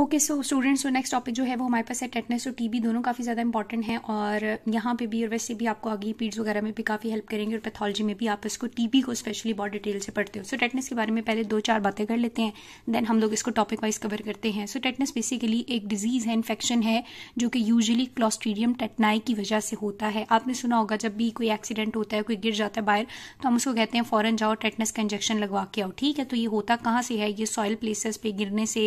okay so students so next topic जो है वो हमारे पास है टेटनेस और टीबी दोनों काफ़ी ज़्यादा इंपॉर्टेंट हैं और यहाँ पे भी और वैसे भी आपको आगे पीड्स वगैरह में भी काफ़ी हेल्प करेंगे और पैथोलॉजी में भी आप इसको टीबी को स्पेशली बहुत डिटेल से पढ़ते हो सो so, टेटनेस के बारे में पहले दो चार बातें कर लेते हैं देन हम लोग इसको टॉपिक वाइज कवर करते हैं सो so, टेटनेस बेसिकली एक डिजीज़ है इन्फेक्शन है जो कि यूजली क्लॉस्ट्रीडियम टेटनाई की वजह से होता है आपने सुना होगा जब भी कोई एक्सीडेंट होता है कोई गिर जाता है बाहर तो हम उसको कहते हैं फॉरन जाओ टेटनेस का इंजेक्शन लगवा के आओ ठीक है तो ये होता कहाँ से है ये सॉयल प्लेसेस पे गिरने से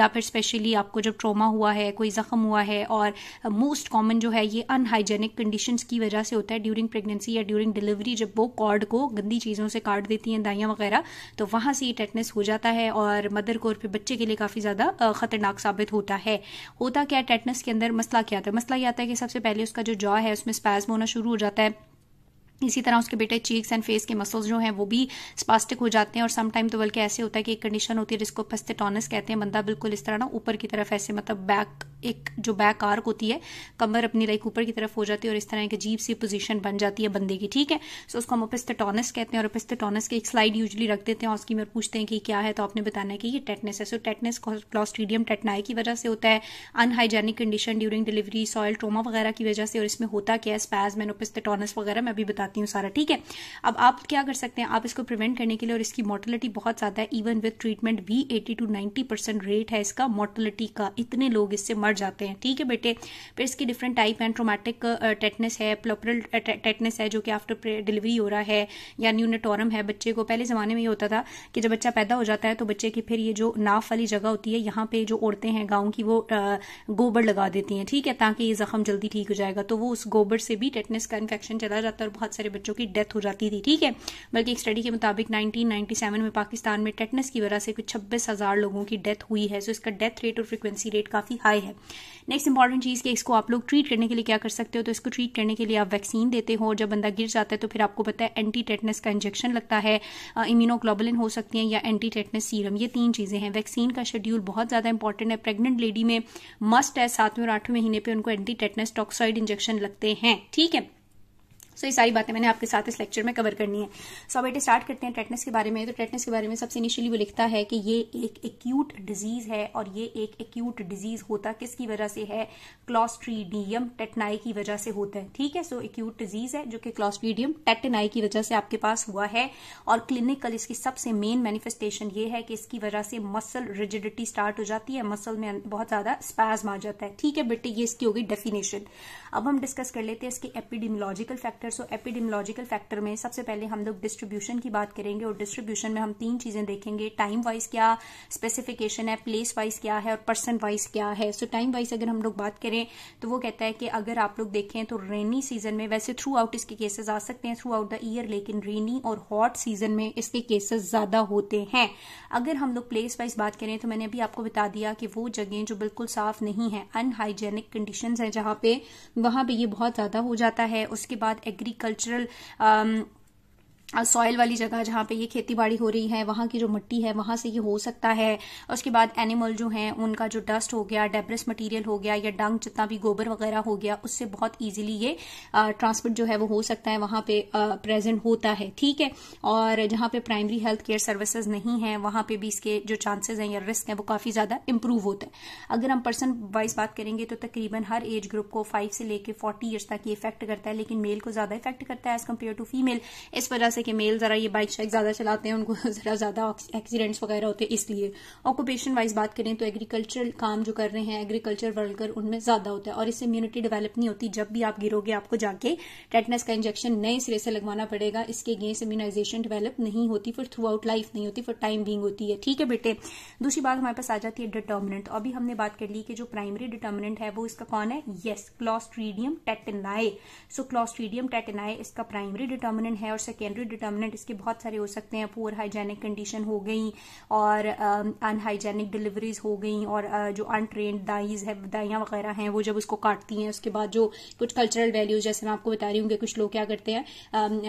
या फिर स्पेशली आपको जब ट्रोमा हुआ है कोई ज़ख्म हुआ है और मोस्ट कॉमन जो है ये अनहाइजेनिक कंडीशन की वजह से होता है ड्यूरिंग प्रेगनेंसी या ड्यूरिंग डिलीवरी जब वो कॉर्ड को गंदी चीज़ों से काट देती हैं दाइयाँ वगैरह तो वहाँ से ये टेटनेस हो जाता है और मदर को और फिर बच्चे के लिए काफ़ी ज़्यादा ख़तरनाक साबित होता है होता क्या टेटनेस के अंदर मसला क्या आता है मसला ये आता है कि सबसे पहले उसका जो जॉ है उसमें स्पैज्म होना शुरू हो जाता है इसी तरह उसके बेटे चीक्स एंड फेस के मसल्स जो हैं वो भी स्पास्टिक हो जाते हैं और समटाइम तो बल्कि ऐसे होता है कि एक कंडीशन होती है जिसको फस्टेटोनस कहते हैं बंदा बिल्कुल इस तरह ना ऊपर की तरफ ऐसे मतलब बैक एक जो बैक आर्क होती है कमर अपनी लाइक ऊपर की तरफ हो जाती है और इस तरह की अजीब सी पोजीशन बन जाती है बंदे की ठीक है सो उसको हम ओपेस्थेटोनस कहते हैं और ओपेस्थेटोनस के एक स्लाइड यूजली रख देते हैं उसकी में पूछते हैं कि क्या है तो आपने बताना है कि ये टेटनेस है सो टेटनेस क्लॉस्ट्रीडियम टेटनाई की वजह से होता है unhygienic condition during delivery soil trauma वगैरह की वजह से और इसमें होता क्या है स्पैज मैन ओपिस्टेटोनस वगैरह मैं अभी बताती हूँ सारा ठीक है अब आप क्या कर सकते हैं आप इसको प्रिवेंट करने के लिए और इसकी मोर्टलिटी बहुत ज़्यादा है इवन विथ ट्रीटमेंट भी eighty two ninety percent rate है इसका मोर्टलिटी का इतने लोग इससे मर मर जाते हैं ठीक है बेटे फिर इसकी डिफरेंट टाइप uh, है ट्रोमेटिक टेटनेस है प्लोपरल टेटनेस है जो कि आफ्टर डिलीवरी हो रहा है या न्यूनेटोरम है बच्चे को पहले ज़माने में ये होता था कि जब बच्चा पैदा हो जाता है तो बच्चे की फिर ये जो नाफ वाली जगह होती है यहाँ पे जो औरतें हैं गाँव की वो uh, गोबर लगा देती हैं ठीक है ताकि ये जख्म जल्दी ठीक हो जाएगा तो वो उस गोबर से भी टेटनेस का इन्फेक्शन चला जाता है और बहुत सारे बच्चों की डेथ हो जाती थी ठीक है बल्कि एक स्टडी के मुताबिक 1997 में पाकिस्तान में टेटनेस की वजह से कुछ छब्बीस हज़ार लोगों की डेथ हुई है सो इसका डेथ रेट और फ्रिक्वेंसी रेट काफ़ी हाई है नेक्स्ट इंपॉर्टेंट चीज़ कि इसको आप लोग ट्रीट करने के लिए क्या कर सकते हो तो इसको ट्रीट करने के लिए आप वैक्सीन देते हो जब बंदा गिर जाता है तो फिर आपको पता है एंटी टेटनस का इंजेक्शन लगता है इम्यूनोग्लोबुलिन हो सकती है या एंटी टेटनस सीरम ये तीन चीज़ें हैं वैक्सीन का शेड्यूल बहुत ज़्यादा इंपॉर्टेंट है प्रेगनेंट लेडी में मस्ट है सातवें और आठवें महीने पर उनको एंटी टेटनस टॉक्साइड इंजेक्शन लगते हैं ठीक है सो तो ये सारी बातें मैंने आपके साथ इस लेक्चर में कवर करनी है सो so, बेटे स्टार्ट करते हैं टेटनेस के बारे में तो टेटनेस के बारे में सबसे इनिशियली वो लिखता है कि ये एक एक्यूट डिजीज है और ये एक एक्यूट डिजीज होता किसकी वजह से है क्लॉस्ट्रीडियम टेटनाई की वजह से होता है ठीक है सो एक्यूट डिजीज है जो कि क्लॉस्ट्रीडियम टेटनाई की वजह से आपके पास हुआ है और क्लिनिकल इसकी सबसे मेन मैनिफेस्टेशन ये है कि इसकी वजह से मसल रिजिडिटी स्टार्ट हो जाती है मसल में बहुत ज्यादा स्पैज मार जाता है ठीक है बेटे ये इसकी होगी डेफिनेशन अब हम डिस्कस कर लेते हैं इसके एपिडीमोलॉजिकल फैक्टर फैक्टर्स और एपिडेमोलॉजिकल फैक्टर में सबसे पहले हम लोग डिस्ट्रीब्यूशन की बात करेंगे और डिस्ट्रीब्यूशन में हम तीन चीजें देखेंगे टाइम वाइज क्या स्पेसिफिकेशन है प्लेस वाइज क्या है और पर्सन वाइज क्या है सो टाइम वाइज अगर हम लोग बात करें तो वो कहता है कि अगर आप लोग देखें तो रेनी सीजन में वैसे थ्रू आउट इसके केसेस आ सकते हैं थ्रू आउट द ईयर लेकिन रेनी और हॉट सीजन में इसके केसेस ज्यादा होते हैं अगर हम लोग प्लेस वाइज बात करें तो मैंने अभी आपको बता दिया कि वो जगह जो बिल्कुल साफ नहीं है अनहाइजेनिक कंडीशन है जहां पे वहां पे ये बहुत ज्यादा हो जाता है उसके बाद agricultural um, सॉयल वाली जगह जहां पे ये खेती बाड़ी हो रही है वहां की जो मिट्टी है वहां से ये हो सकता है उसके बाद एनिमल जो है उनका जो डस्ट हो गया डेब्रेस मटेरियल हो गया या डंग जितना भी गोबर वगैरह हो गया उससे बहुत इजीली ये ट्रांसपोर्ट जो है वो हो सकता है वहां पे प्रेजेंट होता है ठीक है और जहां पे प्राइमरी हेल्थ केयर सर्विसेज नहीं है वहां पे भी इसके जो चांसेज हैं या रिस्क है वो काफ़ी ज़्यादा इम्प्रूव होते हैं अगर हम पर्सन वाइज बात करेंगे तो तकरीबन हर एज ग्रुप को फाइव से लेकर फोर्टी ईयर्स तक ये इफेक्ट करता है लेकिन मेल को ज़्यादा इफेक्ट करता है एज कम्पेयर टू फीमेल इस वजह से जैसे कि मेल ज़रा ये बाइक शाइक ज़्यादा चलाते हैं उनको ज़रा ज़्यादा एक्सीडेंट्स वगैरह होते हैं इसलिए ऑक्यूपेशन वाइज बात करें तो एग्रीकल्चर काम जो कर रहे हैं एग्रीकल्चर वर्कर उनमें ज़्यादा होता है और इससे इम्यूनिटी डेवलप नहीं होती जब भी आप गिरोगे आपको जाके टेटनेस का इंजेक्शन नए सिरे से लगवाना पड़ेगा इसके अगेंस्ट इम्यूनाइजेशन डेवलप नहीं होती फिर थ्रू आउट लाइफ नहीं होती फिर टाइम बींग होती है ठीक है बेटे दूसरी बात हमारे पास आ जाती है डिटर्मिनेंट अभी हमने बात कर ली कि जो प्राइमरी डिटर्मिनेंट है वो इसका कौन है yes clostridium tetani so clostridium tetani इसका प्राइमरी डिटर्मिनेंट है और सेकेंडरी डिटर्मिनेंट इसके बहुत सारे हो सकते हैं पुअर हाइजेनिक कंडीशन हो गई और अनहाइजेनिक um, डिलीवरीज हो गई और uh, जो अनट्रेन दाइज है दाइयाँ वगैरह हैं वो जब उसको काटती हैं उसके बाद जो कुछ कल्चरल वैल्यूज जैसे मैं आपको बता रही हूँ कि कुछ लोग क्या करते हैं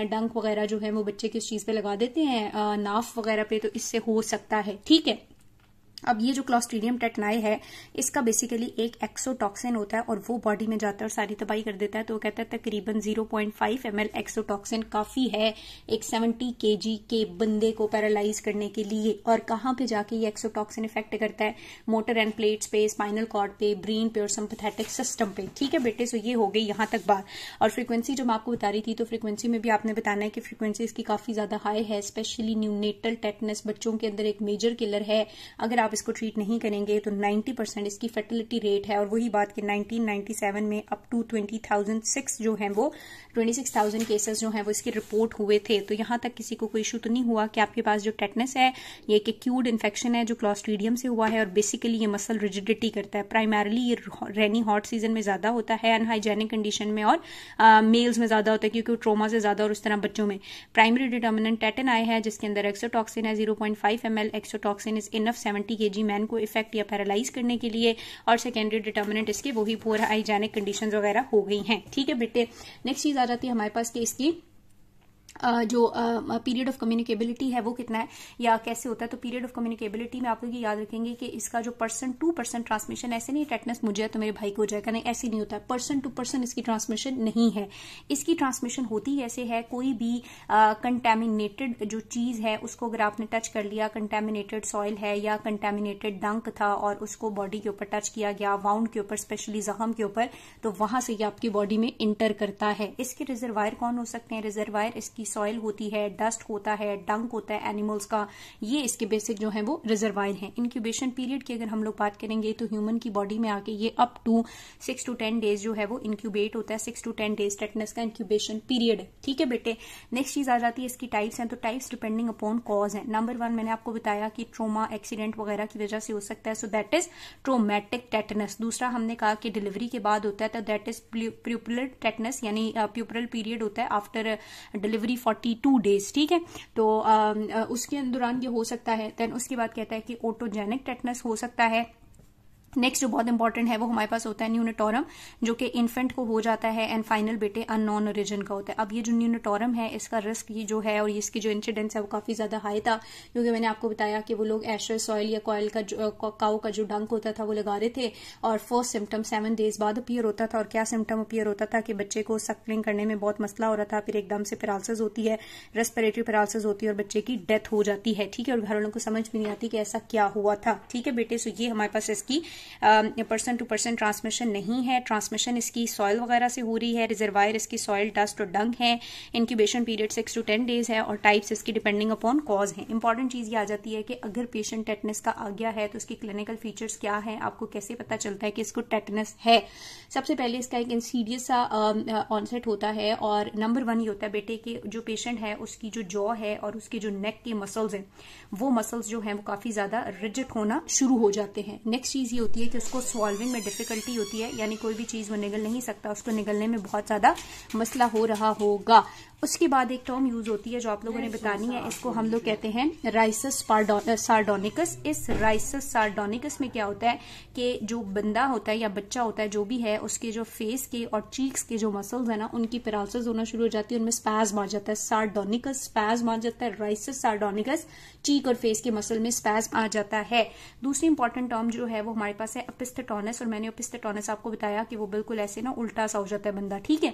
डंक um, वगैरह जो है वो बच्चे किस चीज़ पे लगा देते हैं uh, नाफ वगैरह पे तो इससे हो सकता है ठीक है अब ये जो क्लॉस्ट्रीडियम टेटनाए है इसका बेसिकली एक एक्सोटॉक्सिन होता है और वो बॉडी में जाता है और सारी तबाही कर देता है तो वो कहता है तकरीबन 0.5 पॉइंट एक्सोटॉक्सिन काफी है एक 70 के के बंदे को पैरालाइज करने के लिए और कहां पे जाके ये एक्सोटॉक्सिन इफेक्ट करता है मोटर एंड प्लेट्स पे स्पाइनल कॉर्ड पे ब्रेन पे और सम्पथेटिक सिस्टम पे ठीक है बेटे सो ये हो गई यहां तक बात और फ्रिक्वेंसी जो मैं आपको बता रही थी तो फ्रिक्वेंसी में भी आपने बताना है कि फ्रिक्वेंसी इसकी काफी ज्यादा हाई है स्पेशली न्यूनेटल टेटनेस बच्चों के अंदर एक मेजर किलर है अगर आप आप इसको ट्रीट नहीं करेंगे तो 90 परसेंट इसकी फर्टिलिटी रेट है और वही बात कि 1997 में अप टू 20,006 जो है वो 26,000 केसेस जो है वो इसके रिपोर्ट हुए थे तो यहां तक किसी को कोई इशू तो नहीं हुआ कि आपके पास जो टेटनेस है ये एक एक्यूड इन्फेक्शन है जो क्लॉस्ट्रीडियम से हुआ है और बेसिकली ये मसल रिजिडिटी करता है प्राइमरली ये रेनी हॉट सीजन में ज़्यादा होता है अनहाइजेनिक कंडीशन में और मेल्स में ज़्यादा होता है क्योंकि ट्रोमा से ज़्यादा और उस तरह बच्चों में प्राइमरी डिटर्मिनेंट टेटन आया है जिसके अंदर एक्सोटॉक्सिन है zero point five M L exotoxin is enough seventy G man को इफेक्ट या पैरालाइज करने के लिए और सेकेंडरी डिटर्मिनेंट इसके वही पोर हाइजेनिक कंडीशन वगैरह हो गई हैं ठीक है बेटे नेक्स्ट चीज आ जाती है हमारे पास कि इसकी जो पीरियड ऑफ कम्युनिकेबिलिटी है वो कितना है या कैसे होता है तो पीरियड ऑफ कम्युनिकेबिलिटी में आप लोग याद रखेंगे कि इसका जो पर्सन टू पर्सन ट्रांसमिशन ऐसे नहीं टेटनस मुझे है तो मेरे भाई को हो जाएगा नहीं ऐसे नहीं होता है पर्सन टू पर्सन इसकी ट्रांसमिशन नहीं है इसकी ट्रांसमिशन होती ऐसे है कोई भी कंटेमिनेटेड जो चीज है उसको अगर आपने टच कर लिया कंटेमिनेटेड सॉइल है या कंटेमिनेटेड डंक था और उसको बॉडी के ऊपर टच किया गया वाउंड के ऊपर स्पेशली जख्म के ऊपर तो वहां से ये आपकी बॉडी में इंटर करता है इसके रिजर्वायर कौन हो सकते हैं रिजर्वायर इसकी की सॉइल होती है डस्ट होता है डंक होता है एनिमल्स का ये इसके बेसिक जो है वो रिजर्वाइल है इंक्यूबेशन पीरियड की अगर हम लोग बात करेंगे तो ह्यूमन की बॉडी में आके ये up to six to ten days जो है वो इंक्यूबेट होता है six to ten days tetanus का इंक्यूबेशन पीरियड है ठीक है बेटे नेक्स्ट चीज आ जाती है इसकी टाइप्स हैं तो टाइप्स डिपेंडिंग अपॉन कॉज है नंबर वन मैंने आपको बताया कि ट्रोमा एक्सीडेंट वगैरह की वजह से हो सकता है so that is traumatic tetanus दूसरा हमने कहा कि डिलीवरी के बाद होता है तो दैट इज प्यूपुलर टेटनस यानी प्यूपरल पीरियड होता है after delivery already forty two days ठीक है तो आ, उसके दौरान ये हो सकता है देन उसके बाद कहता है कि ओटोजेनिक टेटनस हो सकता है नेक्स्ट जो बहुत इंपॉर्टेंट है वो हमारे पास होता है न्यूनेटोरम जो कि इन्फेंट को हो जाता है एंड फाइनल बेटे अन नॉन ओरिजिन का होता है अब ये जो न्यूनिटोरम है इसका रिस्क ये जो है और इसकी जो इंसिडेंस है वो काफी ज्यादा हाई था क्योंकि मैंने आपको बताया कि वो लोग एशर सॉयल या कॉयल का काउ का जो डंक uh, होता था वो लगा रहे थे और फर्स्ट सिम्टम सेवन डेज बाद अपियर होता था और क्या सिम्टम अपियर होता था कि बच्चे को सक्लिंग करने में बहुत मसला हो रहा था फिर एकदम से पेरालसिस होती है रेस्पिरेटरी पेरालसिस होती है और बच्चे की डेथ हो जाती है ठीक है और घर वालों को समझ भी नहीं आती कि ऐसा क्या हुआ था ठीक है बेटे सो ये हमारे पास इसकी पर्सन टू पर्सन ट्रांसमिशन नहीं है ट्रांसमिशन इसकी सॉयल वगैरह से हो रही है रिजर्वायर इसकी सॉयल डस्ट और डंग है incubation period six to ten days है और टाइप्स इसकी डिपेंडिंग अपॉन कॉज है इंपॉर्टेंट चीज़ ये आ जाती है कि अगर पेशेंट टेटनेस का आ गया है तो उसकी क्लिनिकल फीचर्स क्या है आपको कैसे पता चलता है कि इसको टेटनेस है सबसे पहले इसका एक इंसीडियस ऑनसेट um, होता है और नंबर वन ये होता है बेटे के जो पेशेंट है उसकी जो जॉ है और उसके जो नेक के मसल्स हैं वो मसल्स जो हैं वो काफी ज्यादा रिजिट होना शुरू हो जाते हैं नेक्स्ट चीज ये होती है कि उसको सॉल्विंग में डिफिकल्टी होती है यानी कोई भी चीज़ वो निगल नहीं सकता उसको निगलने में बहुत ज़्यादा मसला हो रहा होगा उसके बाद एक टर्म यूज होती है जो आप लोगों ने बतानी है इसको हम लोग कहते हैं राइसस सार्डोनिकस uh, इस राइसस सार्डोनिकस में क्या होता है कि जो बंदा होता है या बच्चा होता है जो भी है उसके जो फेस के और चीक्स के जो मसल्स है ना उनकी पेरालसिस होना शुरू हो जाती है उनमें स्पैज मार जाता है सार्डोनिकस स्पैज मार जाता है राइसस सार्डोनिकस चीक और फेस के मसल में स्पैज आ जाता है दूसरी इंपॉर्टेंट टर्म जो है वो हमारे पास है अपिस्टेटोनस और मैंने अपिस्टोटोनस आपको बताया कि वो बिल्कुल ऐसे ना उल्टा सा हो जाता है बंदा ठीक है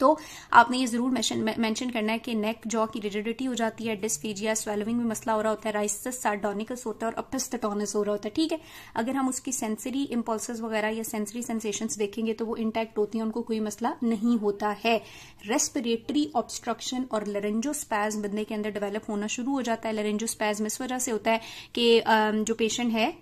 तो आपने ये जरूर मेंशन करना है कि नेक जॉ की रिजिडिटी हो जाती है डिस्फेजिया स्वेलोविंग में मसला हो रहा होता है राइसिस सार्डोनिकस होता है और अपेस्टेटोनस हो रहा होता है ठीक है अगर हम उसकी सेंसरी इम्पल्स वगैरह या सेंसरी सेंसेशंस देखेंगे तो वो इंटैक्ट होती हैं उनको कोई मसला नहीं होता है रेस्पिरेटरी ऑब्स्ट्रक्शन और लरेंजो स्पैज बंदे के अंदर डेवलप होना शुरू हो जाता है लरेंजो स्पैज इस वजह से होता है कि जो पेशेंट है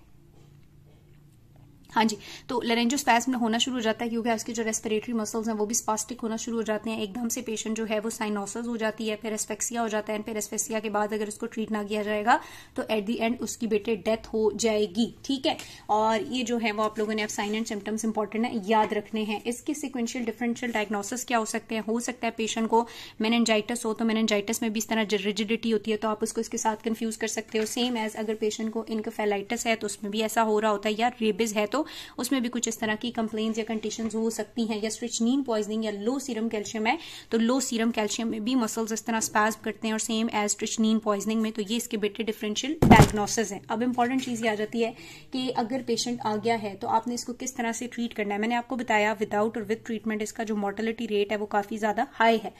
हाँ जी तो स्पैस में होना शुरू हो जाता है क्योंकि उसके जो रेस्पिरेटरी मसल्स हैं वो भी स्पास्टिक होना शुरू हो जाते हैं एकदम से पेशेंट जो है वो साइनोसिस हो जाती है फिर एस्पेक्सिया हो जाता है फिर एस्पेक्सिया के बाद अगर उसको ट्रीट ना किया जाएगा तो एट दी एंड उसकी बेटे डेथ हो जाएगी ठीक है और ये जो है वो आप लोगों ने अब साइन एंड सिम्टम्स इंपॉर्टेंट है याद रखने हैं इसके सिक्वेंशियल डिफरेंशियल डायग्नोसिस क्या हो सकते हैं हो सकता है पेशेंट को मेनेंजाइटिस हो तो मेनेंजाइटिस में भी इस तरह रिजिडिटी होती है तो आप उसको इसके साथ कंफ्यूज कर सकते हो सेम एज अगर पेशेंट को इनकफेलाइटिस है तो उसमें भी ऐसा हो रहा होता है या रेबिज है तो उसमें भी कुछ इस तरह की कंप्लेन या कंडीशन हो सकती हैं या स्ट्रिचनिन पॉइजनिंग या लो सीरम कैल्शियम है तो लो सीरम कैल्शियम में भी मसल्स इस तरह स्पैस करते हैं और सेम एज स्ट्रिचनिन पॉइजनिंग में तो ये इसके बेटे डिफरेंशियल डायग्नोसिस है अब इंपॉर्टेंट चीज ये आ जाती है कि अगर पेशेंट आ गया है तो आपने इसको किस तरह से ट्रीट करना है मैंने आपको बताया विदाउट और विद ट्रीटमेंट इसका जो मोर्टेलिटी रेट है वो काफी ज्यादा हाई है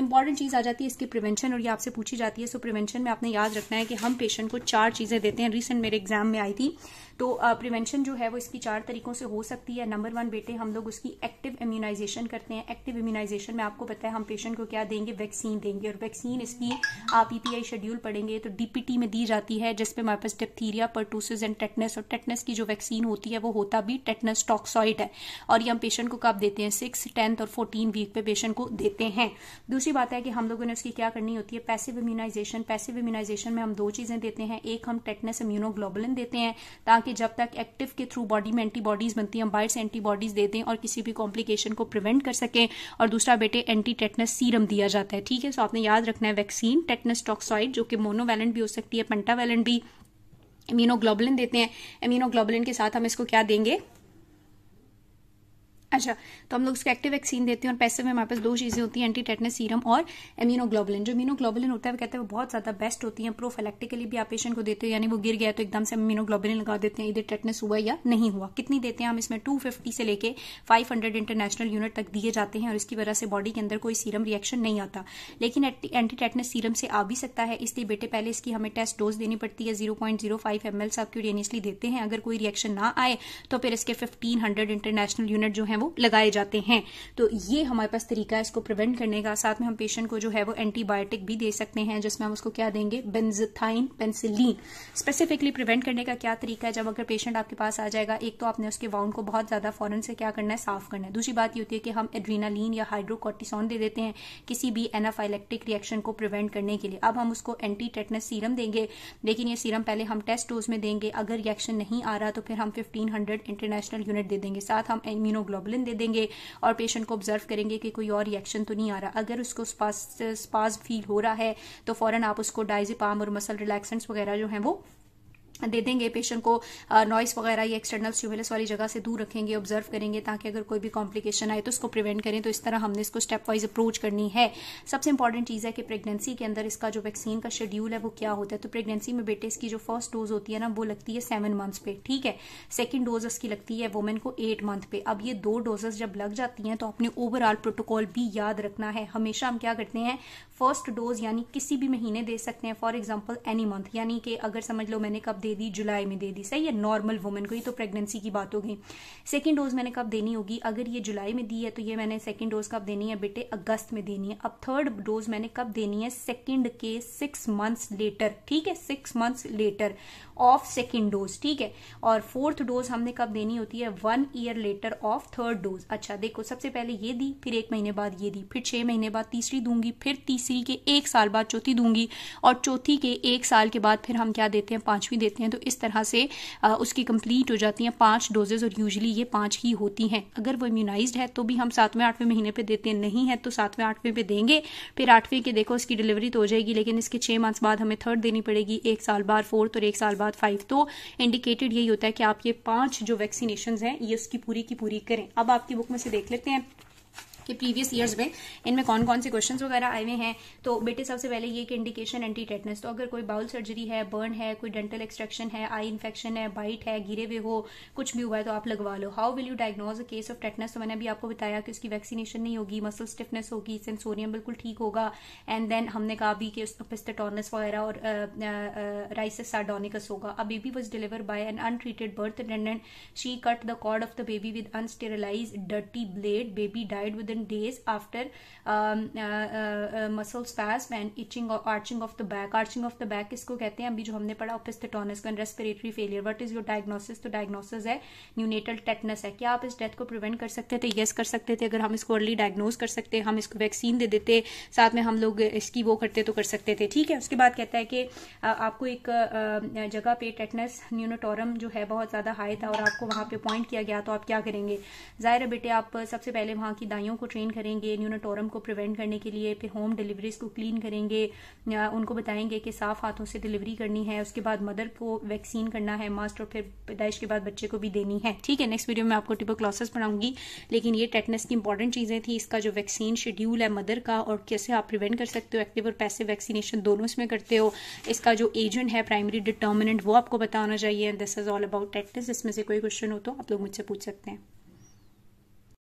इंपॉर्टेंट चीज़ आ जाती है इसकी प्रिवेंशन और ये आपसे पूछी जाती है सो प्रिवेंशन में आपने याद रखना है कि हम पेशेंट को चार चीज़ें देते हैं रिसेंट मेरे एग्जाम में आई थी तो प्रिवेंशन जो है वो इसकी चार तरीकों से हो सकती है नंबर वन बेटे हम लोग उसकी एक्टिव इम्यूनाइजेशन करते हैं एक्टिव इम्यूनाइजेशन में आपको पता है हम पेशेंट को क्या देंगे वैक्सीन देंगे और वैक्सीन इसकी आप ईपीआई शेड्यूल पढ़ेंगे तो डीपीटी में दी जाती है जिसपे हमारे पास डिप्थीरिया परटूसिस एंड टेटनेस और टेटनेस की जो वैक्सीन होती है वो होता भी टेटनस टॉक्सॉइड है और ये हम पेशेंट को कब देते हैं सिक्स टेंथ और फोर्टीन वीक पे पेशेंट को देते हैं दूसरी अच्छी बात है कि हम लोगों ने उसकी क्या करनी होती है पैसिव इम्यूनाइजेशन पैसिव इम्यूनाइजेशन में हम दो चीजें देते हैं एक हम टेटनेस इम्यूनोग्लोबुलिन देते हैं ताकि जब तक एक्टिव के थ्रू बॉडी में एंटीबॉडीज बनती है हम बाइट्स एंटीबॉडीज देते दें और किसी भी कॉम्प्लिकेशन को प्रिवेंट कर सकें और दूसरा बेटे एंटी टेटनस सीरम दिया जाता है ठीक है सो आपने याद रखना है वैक्सीन टेटनस टॉक्साइड जो कि मोनोवैलेंट भी हो सकती है पेंटावैलेंट भी इम्यूनोग्लोबुलिन देते हैं इम्यूनोग्लोबुलिन के साथ हम इसको क्या देंगे अच्छा तो हम लोग उसको एक्टिव वैक्सीन देते हैं और पैसे में हमारे पास दो चीज़ें होती हैं एंटी टेटनस सीरम और इम्यूनोग्लोबुलिन जो इम्यूनोग्लोबुलिन होता है वो कहते हैं वो बहुत ज़्यादा बेस्ट होती हैं प्रोफेलेक्टिकली भी आप पेशेंट को देते हो यानी वो गिर गया तो एकदम से हम इम्यूनोग्लोबुलिन लगा देते हैं इधर टेटनस हुआ या नहीं हुआ कितनी देते हैं हम इसमें टू से लेके फाइव इंटरनेशनल यूनिट तक दिए जाते हैं और इसकी वजह से बॉडी के अंदर कोई सीरम रिएक्शन नहीं आता लेकिन एंटी टेटनस सीरम से आ भी सकता है इसलिए बेटे पहले इसकी हमें टेस्ट डोज देनी पड़ती है zero point zero five M L देते हैं अगर कोई रिएक्शन ना आए तो फिर इसके फिफ्टीन हंड्रेड इंटरनेशनल यूनिट जो है वो लगाए जाते हैं तो ये हमारे पास तरीका है इसको प्रिवेंट करने का साथ में हम पेशेंट को जो है वो एंटीबायोटिक भी दे सकते हैं जिसमें हम उसको क्या देंगे बेंजथाइन पेंसिलीन स्पेसिफिकली प्रिवेंट करने का क्या तरीका है जब अगर पेशेंट आपके पास आ जाएगा एक तो आपने उसके वाउंड को बहुत ज्यादा फॉरन से क्या करना है साफ करना है दूसरी बात ये होती है कि हम एड्रीनालीन या हाइड्रोकॉर्टिसोन दे देते हैं किसी भी एनाफाइलेक्टिक रिएक्शन को प्रिवेंट करने के लिए अब हम उसको एंटी टेटनस सीरम देंगे लेकिन ये सीरम पहले हम टेस्ट डोज में देंगे अगर रिएक्शन नहीं आ रहा तो फिर हम 1500 इंटरनेशनल यूनिट दे देंगे साथ हम इम्यूनोग्लोबुल इनोग्लिन दे देंगे और पेशेंट को ऑब्जर्व करेंगे कि कोई और रिएक्शन तो नहीं आ रहा अगर उसको स्पास स्पास फील हो रहा है तो फ़ौरन आप उसको डाइजिपाम और मसल रिलैक्सेंट्स वगैरह जो है वो दे देंगे पेशेंट को नॉइस वगैरह या एक्सटर्नल स्टिमुलस वाली जगह से दूर रखेंगे ऑब्जर्व करेंगे ताकि अगर कोई भी कॉम्प्लिकेशन आए तो उसको प्रिवेंट करें तो इस तरह हमने इसको स्टेप वाइज अप्रोच करनी है सबसे इंपॉर्टेंट चीज़ है कि प्रेगनेंसी के अंदर इसका जो वैक्सीन का शेड्यूल है वो क्या होता है तो प्रेगनेंसी में बेटे इसकी जो फर्स्ट डोज होती है ना वो लगती है सेवन मंथ्स पे ठीक है सेकेंड डोज इसकी लगती है वुमेन को एट मंथ पे अब ये दो डोजेस जब लग जाती हैं तो अपने ओवरऑल प्रोटोकॉल भी याद रखना है हमेशा हम क्या करते हैं फर्स्ट डोज यानी किसी भी महीने दे सकते हैं फॉर एग्जाम्पल एनी मंथ यानी कि अगर समझ लो मैंने कब दे दे दी जुलाई में दे दी सही है नॉर्मल वुमेन को ये तो प्रेगनेंसी की बात हो गई सेकेंड डोज मैंने कब देनी होगी अगर ये जुलाई में दी है तो ये मैंने सेकेंड डोज कब देनी है बेटे अगस्त में देनी है अब थर्ड डोज मैंने कब देनी है सेकेंड के सिक्स मंथ्स लेटर ठीक है six months later of second dose ठीक है और फोर्थ डोज हमने कब देनी होती है one year later of third dose अच्छा देखो सबसे पहले ये दी फिर एक महीने बाद ये दी फिर छह महीने बाद तीसरी दूंगी फिर तीसरी के एक साल बाद चौथी दूंगी और चौथी के एक साल के बाद फिर हम क्या देते हैं पांचवी देते हैं सकते हैं तो इस तरह से उसकी कंप्लीट हो जाती हैं पांच डोजेज और यूजली ये पांच ही होती हैं अगर वो इम्यूनाइज है तो भी हम सातवें आठवें महीने पर देते नहीं है तो सातवें आठवें पे देंगे फिर आठवें के देखो उसकी डिलीवरी तो हो जाएगी लेकिन इसके छह मंथ्स बाद हमें थर्ड देनी पड़ेगी एक साल बाद फोर्थ और एक साल बाद फाइव तो इंडिकेटेड यही होता है कि आप ये पांच जो वैक्सीनेशन है ये उसकी पूरी की पूरी करें अब आपकी बुक में से देख लेते हैं कि प्रीवियस ईयर्स में इनमें कौन कौन से क्वेश्चन वगैरह आए हुए हैं तो बेटे सबसे पहले ये कि इंडिकेशन एंटी टेटनस तो अगर कोई बाउल सर्जरी है बर्न है कोई डेंटल एक्सट्रैक्शन है आई इन्फेक्शन है बाइट है गिरे हुए हो कुछ भी हुआ है तो आप लगवा लो how will you diagnose a case of tetanus तो मैंने अभी आपको बताया कि उसकी वैक्सीनेशन नहीं होगी मसल स्टिफनेस होगी सेंसोरियम बिल्कुल ठीक होगा एंड देन हमने कहा भी कि पिस्टेटोनस वगैरह और राइसिस सार्डोनिकस होगा a baby was deliver by an untreated birth attendant she cut the cord of the baby with unsterilise dirty blade baby died with within days after um, uh, uh, uh, muscle spasm and itching or arching of the back arching of the back इसको कहते हैं अभी जो हमने पढ़ा opisthotonus and respiratory failure what is your diagnosis तो diagnosis है neonatal tetanus है क्या आप इस डेथ को प्रिवेंट कर सकते थे येस कर सकते थे अगर हम इसको अर्ली डायग्नोज कर सकते हम इसको वैक्सीन दे देते साथ में हम लोग इसकी वो करते तो कर सकते थे ठीक है उसके बाद कहता है कि आपको एक जगह पे टेटनस न्यूनोटोरम जो है बहुत ज़्यादा हाई था और आपको वहां पे अपॉइंट किया गया तो आप क्या करेंगे ज़ाहिर है बेटे आप सबसे पहले वहां की दाइयों को ट्रेन करेंगे न्यूनाटोरम को प्रिवेंट करने के लिए फिर होम डिलीवरीज को क्लीन करेंगे उनको बताएंगे कि साफ हाथों से डिलीवरी करनी है उसके बाद मदर को वैक्सीन करना है मास्क और फिर पैदाइश के बाद बच्चे को भी देनी है ठीक है नेक्स्ट वीडियो में आपको क्लासेस पढ़ाऊंगी लेकिन ये टेटनेस की इंपॉर्टेंट चीज़ें थी इसका जो वैक्सीन शेड्यूल है मदर का और कैसे आप प्रिवेंट कर सकते हो एक्टिव और पैसे वैक्सीनेशन दोनों इसमें करते हो इसका जो एजेंट है प्राइमरी डिटर्मिनेंट वो आपको बताना चाहिए this is all about tetanus इसमें से कोई क्वेश्चन हो तो आप लोग मुझसे पूछ सकते हैं